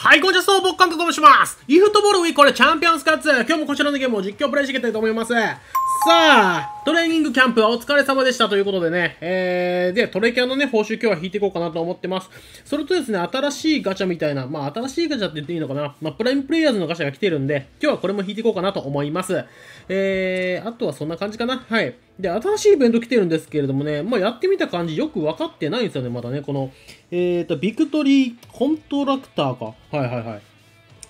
はい、こんにちは、僕監督と申します。イフットボールウィークこれチャンピオンスカッツ。今日もこちらのゲームを実況プレイしていきたいと思います。さあ、トレーニングキャンプお疲れ様でしたということでね、えー、で、トレキャンのね、報酬今日は引いていこうかなと思ってます。それとですね、新しいガチャみたいな、まあ新しいガチャって言っていいのかな、まあプライムプレイヤーズのガチャが来てるんで、今日はこれも引いていこうかなと思います。えー、あとはそんな感じかな。はい。で、新しいイベント来てるんですけれどもね、まあやってみた感じよく分かってないんですよね、まだね、この、えーと、ビクトリーコントラクターか。はいはいはい。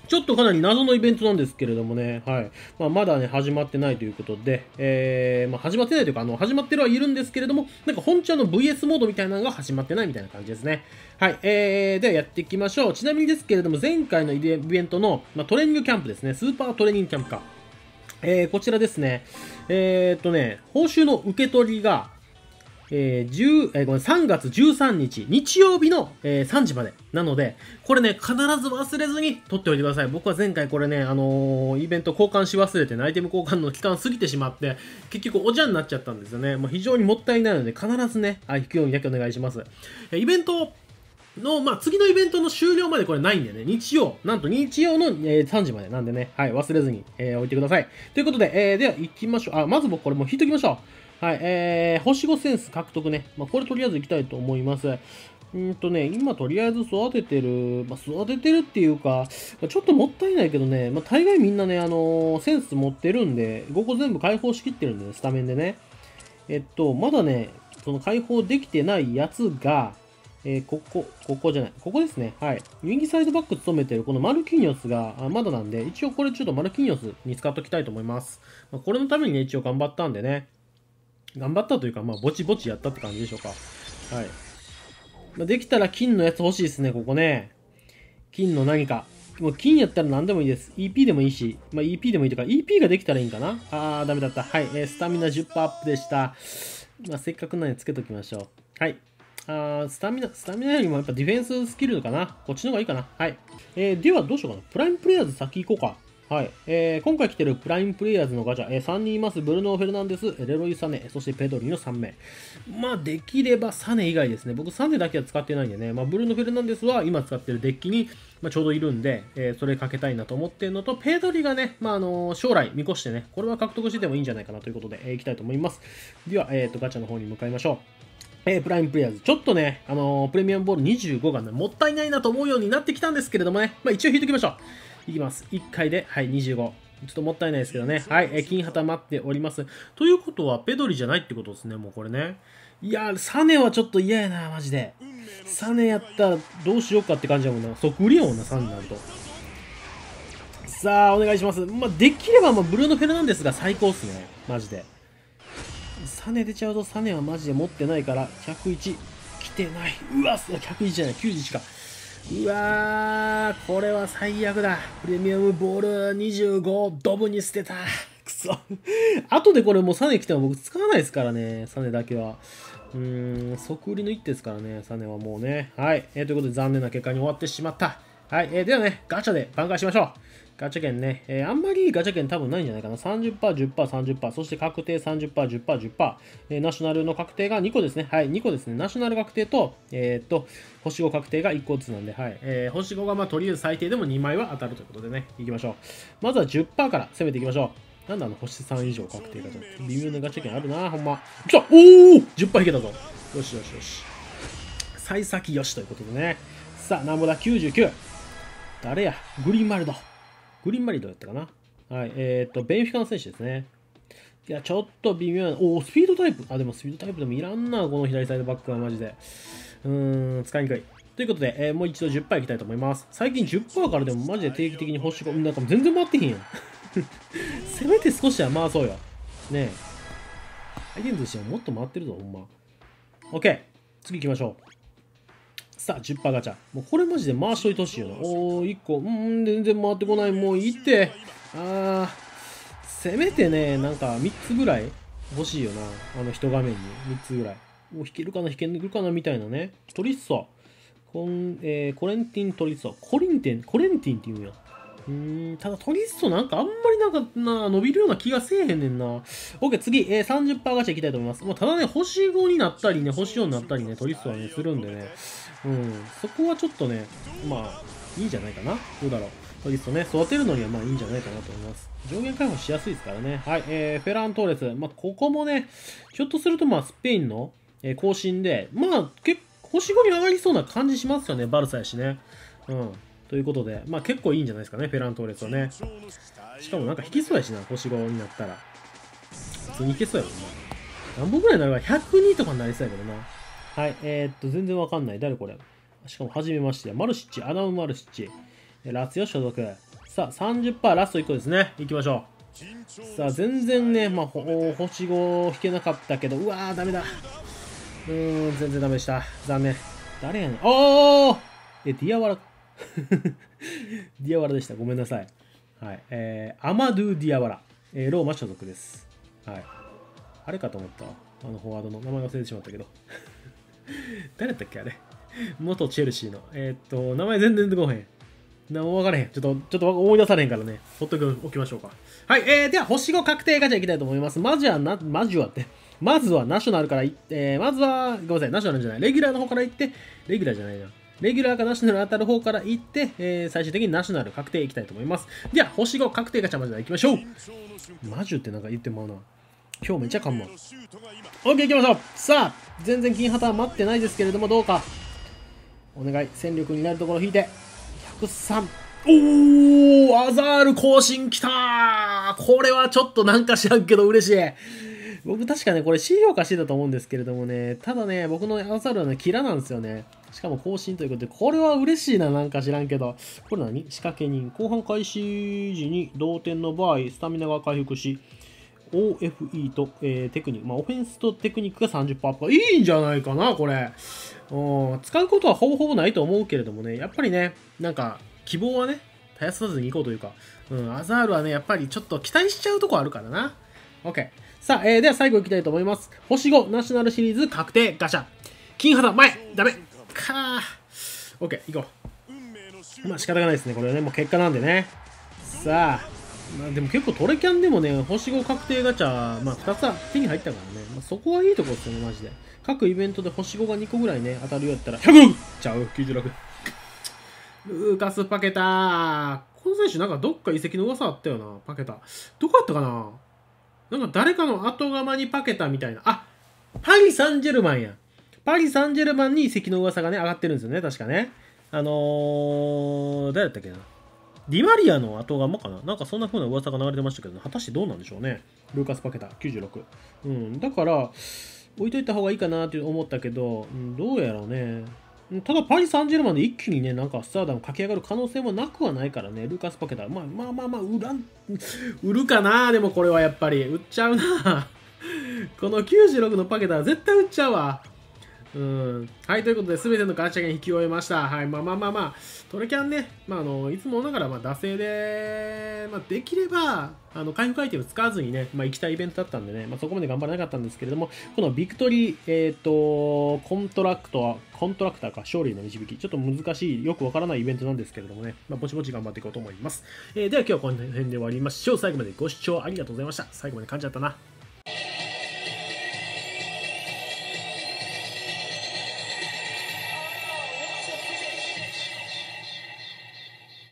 ちょっとかなり謎のイベントなんですけれどもね、はい。まあ、まだね、始まってないということで、えー、まあ、始まってないというか、あの、始まってるはいるんですけれども、なんか本ちの VS モードみたいなのが始まってないみたいな感じですね。はい。えー、ではやっていきましょう。ちなみにですけれども、前回のイベントの、まあ、トレーニングキャンプですね。スーパートレーニングキャンプか。えー、こちらですね。えー、っとね、報酬の受け取りが、えー、10えー、ごめん3月13日、日曜日の、えー、3時まで。なので、これね、必ず忘れずに撮っておいてください。僕は前回これね、あのー、イベント交換し忘れて、アイテム交換の期間過ぎてしまって、結局おじゃになっちゃったんですよね。もう非常にもったいないので、必ずね、あ、行くようにだけお願いします。えイベントの、まあ、次のイベントの終了までこれないんでね。日曜、なんと日曜の、えー、3時までなんでね、はい、忘れずに、えー、置いてください。ということで、えー、では行きましょう。あ、まず僕これもう引いときましょう。はい、えー、星5センス獲得ね。まあ、これとりあえず行きたいと思います。うんとね、今とりあえず育ててる、まあ、育ててるっていうか、まあ、ちょっともったいないけどね、まあ、大概みんなね、あのー、センス持ってるんで、5個全部解放しきってるんでね、スタメンでね。えっと、まだね、その解放できてないやつが、えー、ここ、ここじゃない、ここですね。はい。右サイドバック務めてるこのマルキーニョスがまだなんで、一応これちょっとマルキーニョスに使っときたいと思います。まあ、これのためにね、一応頑張ったんでね。頑張ったというか、まあ、ぼちぼちやったって感じでしょうか。はい。まあ、できたら金のやつ欲しいですね、ここね。金の何か。もう金やったら何でもいいです。EP でもいいし、まあ、EP でもいいとか、EP ができたらいいんかなあー、ダメだった。はい。えー、スタミナ10%アップでした。まあ、せっかくなんでつけときましょう。はい。あスタミナ、スタミナよりもやっぱディフェンススキルかな。こっちの方がいいかな。はい。えー、ではどうしようかな。プライムプレイヤーズ先行こうか。はい、えー、今回来てるプライムプレイヤーズのガチャ、えー、3人います。ブルノー・フェルナンデス、レロイ・サネ、そしてペドリの3名。まあ、できればサネ以外ですね。僕、サネだけは使ってないんでね、まあ、ブルノー・フェルナンデスは今使ってるデッキに、まあ、ちょうどいるんで、えー、それかけたいなと思ってるのと、ペドリがね、まあ、あのー、将来見越してね、これは獲得しててもいいんじゃないかなということで、えー、きたいと思います。では、えっ、ー、と、ガチャの方に向かいましょう。えー、プライムプレイヤーズ。ちょっとね、あのー、プレミアムボール25がね、もったいないなと思うようになってきたんですけれどもね、まあ一応引いときましょう。いきます。1回で、はい、25。ちょっともったいないですけどね。はい、えー、金旗待っております。ということは、ペドリじゃないってことですね、もうこれね。いやサネはちょっと嫌やな、マジで。サネやったらどうしようかって感じだもんな。即売りやもんな、サネなんと。さあ、お願いします。まあ、できれば、まあ、ブルーノ・フェルナンデスが最高っすね。マジで。サネ出ちゃうとサネはマジで持ってないから、101、来てない。うわ、101じゃない、91か。うわー、これは最悪だ。プレミアムボール25、ドブに捨てた。くそ。後でこれもうサネ来ても僕使わないですからね、サネだけは。うーん、即売りの一手ですからね、サネはもうね。はい。えー、ということで残念な結果に終わってしまった。はい。えー、ではね、ガチャで挽回しましょう。ガチャ券ね、えー、あんまりガチャ券多分ないんじゃないかな。30%、10%、30%、そして確定30%、10%、10%、えー、ナショナルの確定が2個ですね。はい、2個ですね。ナショナル確定と、えー、っと、星5確定が1個ずつなんで、はい。えー、星5がまあとりあえず最低でも2枚は当たるということでね、いきましょう。まずは10%から攻めていきましょう。なんだあの星3以上確定ガチャ微妙なガチャ券あるな、ほんま。来たおお !10 杯いけたぞ。よしよしよし。幸先よしということでね。さあ、なんぼだ、99。誰やグリーンマルド。グリンマリードだったかな。はい。えっ、ー、と、ベンフィカの選手ですね。いや、ちょっと微妙な。おスピードタイプ。あ、でもスピードタイプでもいらんな、この左サイドバックはマジで。うーん、使いにくい。ということで、えー、もう一度10%いきたいと思います。最近10%からでもマジで定期的に星が、なんか全然回ってへんやん。せめて少しは回そうよ。ねえ。ンズしてはもっと回ってるぞ、ほんま。OK。次行きましょう。さあ、10%ガチャ。もうこれマジで回しといてほしいよな。おー、1個。うん、全然回ってこない。もういいって。あー、せめてね、なんか3つぐらい欲しいよな。あの、人画面に。3つぐらい。もう弾けるかな、弾けるかな、みたいなね。トリッソ。コン、えー、コレンティントリッソ。コリンテン、コレンティンって言うんや。うんただトリストなんかあんまりなんかな伸びるような気がせえへんねんな。OK、次、えー、30%ガチャいきたいと思います。もうただね、星5になったりね、星4になったりね、トリストはね、するんでね。うん、そこはちょっとね、まあ、いいんじゃないかな。どうだろう。トリストね、育てるのにはまあいいんじゃないかなと思います。上限解放しやすいですからね。はい、えー、フェラントーレス。まあ、ここもね、ひょっとするとまあ、スペインの、えー、更新で、まあ、結構、星5に上がりそうな感じしますよね、バルサやしね。うん。ということで、まあ結構いいんじゃないですかね、フェラントーレスはね。しかもなんか引きそうやしな、星5になったら。普通にいけそうやもんな、何本ぐらいになるか、102とかになりそうやけどな。はい、えー、っと、全然わかんない。誰これしかも、初めまして。マルシッチ、アダム・マルシッチ。ラツヨ所属。さあ、30%ラスト1個ですね。いきましょう。さあ、全然ね、まあ、星5引けなかったけど、うわー、ダメだ。うーん、全然ダメでした。残念。誰やねん。おーえ、ディアワラ ディアワラでした。ごめんなさい。はい。えー、アマドゥ・ディアワラ。えー、ローマ所属です。はい。あれかと思った。あのフォワードの名前忘れてしまったけど。誰だったっけあれ。元チェルシーの。えー、っと、名前全然出てこへん。な分からへん。ちょっと、ちょっと思い出されへんからね。ほっとくおきましょうか。はい。えー、では、星5確定ガチャいきたいと思います。まずはな、まずはって。まずはナショナルからいって、えー、まずは、ごめんなさい、ナショナルじゃない。レギュラーの方からいって、レギュラーじゃないな。レギュラーかナショナル当たる方からいって、えー、最終的にナショナル確定いきたいと思います。では、星5確定ガチャまでいきましょう。マジュってなんか言ってまうな。今日めっちゃかんまん。OK、いきましょう。さあ、全然金旗は待ってないですけれども、どうか。お願い、戦力になるところ引いて。103。おー、アザール更新きたこれはちょっとなんか知らんけど嬉しい。僕確かね、これ C 評価してたと思うんですけれどもね、ただね、僕のアザールはね、キラなんですよね。しかも更新ということで、これは嬉しいな、なんか知らんけど。これ何仕掛け人。後半開始時に同点の場合、スタミナが回復し、OFE と、えー、テクニック。まあ、オフェンスとテクニックが30%アップ。いいんじゃないかな、これ。うん、使うことはほぼほぼないと思うけれどもね、やっぱりね、なんか、希望はね、絶やさずにいこうというか、うん、アザールはね、やっぱりちょっと期待しちゃうとこあるからな。OK。さあ、えー、では最後いきたいと思います。星5、ナショナルシリーズ確定、ガシャ。金肌、前、ダメ。か OK 行こうまあ仕方がないですねこれはねもう結果なんでねさあまあでも結構トレキャンでもね、星5確定ガチャ、まあ2つは手に入ったからね。まあそこはいいとこですよね、マジで。各イベントで星5が2個ぐらいね、当たるようやったら、1 0 0ちゃう、96。ルーカスパケタこの選手なんかどっか移籍の噂あったよな、パケタ。どこあったかななんか誰かの後釜にパケタみたいな。あ、パリ・サンジェルマンや。パリ・サンジェルマンに移籍の噂がね、上がってるんですよね、確かね。あのー、誰だったっけな。ディマリアの後釜かななんかそんな風な噂が流れてましたけど、ね、果たしてどうなんでしょうね。ルーカス・パケタ、96。うん、だから、置いといた方がいいかなって思ったけど、うん、どうやらね。ただ、パリ・サンジェルマンで一気にね、なんかスターダム駆け上がる可能性もなくはないからね、ルーカス・パケタ、まあまあまあまあ、売らん、売るかな、でもこれはやっぱり、売っちゃうな。この96のパケタは絶対売っちゃうわ。うん。はい、ということで、すべてのガチャが引き終えました。はい、まあまあまあまあ、トレキャンね、まあ、あの、いつもながら、まあ、惰性で、まあ、できれば、あの、回復アイテム使わずにね、まあ、行きたいイベントだったんでね、まあ、そこまで頑張らなかったんですけれども、このビクトリー、えっ、ー、と、コントラクト、は、コントラクターか、勝利の導き、ちょっと難しい、よくわからないイベントなんですけれどもね、まあ、ぼちぼち頑張っていこうと思います。えー、では今日はこの辺で終わりましょう。最後までご視聴ありがとうございました。最後まで噛んじゃったな。